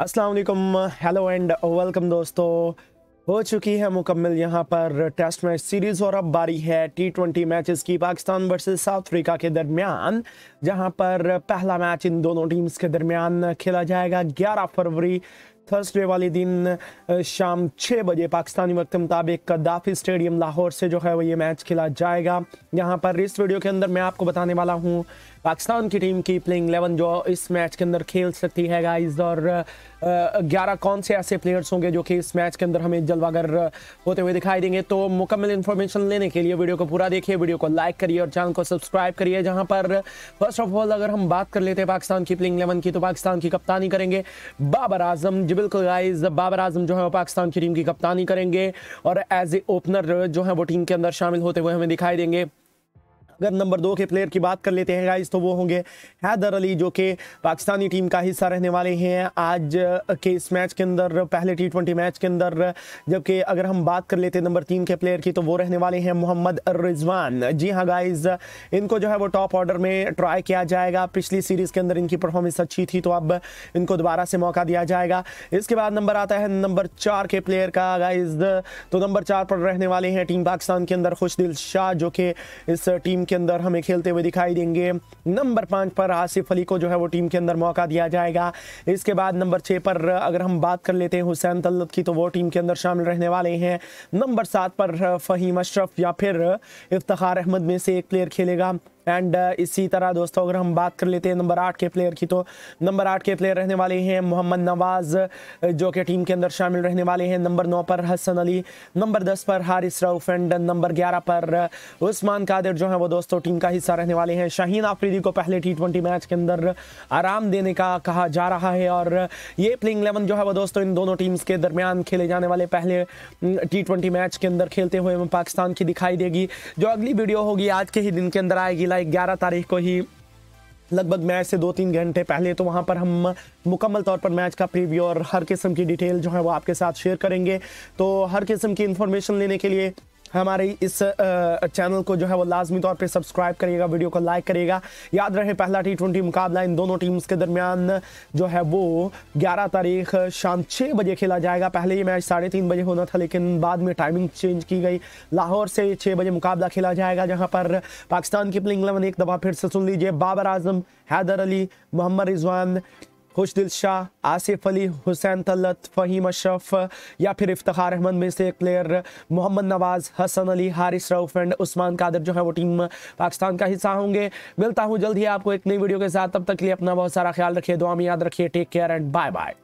असलकम hello and welcome दोस्तों हो चुकी है मुकम्मल यहाँ पर टेस्ट मैच सीरीज़ और अब बारी है टी ट्वेंटी मैचेस की पाकिस्तान वर्सेस साउथ अफ्रीका के दरमियान जहाँ पर पहला मैच इन दोनों टीम्स के दरमियान खेला जाएगा 11 फरवरी थर्सडे वाले दिन शाम छः बजे पाकिस्तानी वक्त के मुताबिक कद्दाफी स्टेडियम लाहौर से जो है वो ये मैच खेला जाएगा यहाँ पर इस वीडियो के अंदर मैं आपको बताने वाला हूँ पाकिस्तान की टीम की प्लेइंग इलेवन जो इस मैच के अंदर खेल सकती है गाइज और ग्यारह कौन से ऐसे प्लेयर्स होंगे जो कि इस मैच के अंदर हमें जलवागर होते हुए दिखाई देंगे तो मुकम्मल इन्फॉर्मेशन लेने के लिए वीडियो को पूरा देखिए वीडियो को लाइक करिए और चैनल को सब्सक्राइब करिए जहां पर फर्स्ट ऑफ ऑल अगर हम बात कर लेते हैं पाकिस्तान की प्लेइंग इलेवन की तो पाकिस्तान की कप्तानी करेंगे बाबर आजम जी बिल्कुल गाइज बाबर आजम जो है वो पाकिस्तान की टीम की कप्तानी करेंगे और एज ए ओपनर जो है वो टीम के अंदर शामिल होते हुए हमें दिखाई देंगे अगर नंबर दो के प्लेयर की बात कर लेते हैं गाइज़ तो वो होंगे हैदर अली जो कि पाकिस्तानी टीम का हिस्सा रहने वाले हैं आज के इस मैच के अंदर पहले टी ट्वेंटी मैच के अंदर जबकि अगर हम बात कर लेते हैं नंबर तीन के प्लेयर की तो वो रहने वाले हैं मोहम्मद रिजवान जी हाँ गाइज इनको जो है वो टॉप ऑर्डर में ट्राई किया जाएगा पिछली सीरीज़ के अंदर इनकी परफॉर्मेंस अच्छी थी तो अब इनको दोबारा से मौका दिया जाएगा इसके बाद नंबर आता है नंबर चार के प्लेयर का गाइज तो नंबर चार पर रहने वाले हैं टीम पाकिस्तान के अंदर खुशदिल शाह जो कि इस टीम के अंदर हमें खेलते हुए दिखाई देंगे नंबर पाँच पर आसिफ अली को जो है वो टीम के अंदर मौका दिया जाएगा इसके बाद नंबर छः पर अगर हम बात कर लेते हैं हुसैन तल्लत की तो वो टीम के अंदर शामिल रहने वाले हैं नंबर सात पर फ़हीम अशरफ या फिर इफ्तार अहमद में से एक प्लेयर खेलेगा एंड uh, इसी तरह दोस्तों अगर हम बात कर लेते हैं नंबर आठ के प्लेयर की तो नंबर आठ के प्लेयर रहने वाले हैं मोहम्मद नवाज़ जो कि टीम के अंदर शामिल रहने वाले हैं नंबर नौ पर हसन अली नंबर दस पर हारिस रऊफ एंड नंबर ग्यारह पर उस्मान कादिर जो है वो दोस्तों टीम का हिस्सा रहने वाले हैं शाहीन आफरीदी को पहले टी ट्वेंटी मैच के अंदर आराम देने का कहा जा रहा है और ये प्लेइंग एलेवन जो है वो दोस्तों इन दोनों टीम्स के दरमियान खेले जाने वाले पहले टी ट्वेंटी मैच के अंदर खेलते हुए पाकिस्तान की दिखाई देगी जो अगली वीडियो होगी आज के ही दिन के अंदर आएगी मिला ग्यारह तारीख को ही लगभग मैच से दो तीन घंटे पहले तो वहाँ पर हम मुकम्मल तौर पर मैच का प्रीव्यू और हर किस्म की डिटेल जो है वो आपके साथ शेयर करेंगे तो हर किस्म की इन्फॉर्मेशन लेने के लिए हमारे इस चैनल को जो है वो लाजमी तौर पर सब्सक्राइब करिएगा वीडियो को लाइक करिएगा याद रहे पहला टी ट्वेंटी मुकाबला इन दोनों टीम्स के दरमियान जो है वो ग्यारह तारीख शाम छः बजे खेला जाएगा पहले ये मैच साढ़े तीन बजे होना था लेकिन बाद में टाइमिंग चेंज की गई लाहौर से छः बजे मुकाबला खेला जाएगा जहाँ पर पाकिस्तान की प्लिंग इलेवन एक दफ़ा फिर से सुन लीजिए बाबर आजम हैदर अली मोहम्मद रिजवान खुशदिल शाह आसिफ अली हुसैन तलत फ़हीम अशरफ या फिर इफ्तार अहमद में से एक प्लेयर मोहम्मद नवाज़ हसन अली हारिस रऊफ एंड उस्मान कादर जो है वो टीम पाकिस्तान का हिस्सा होंगे मिलता हूँ जल्द ही आपको एक नई वीडियो के साथ तब तक के लिए अपना बहुत सारा ख्याल रखिए दुआ में याद रखिए take care and bye bye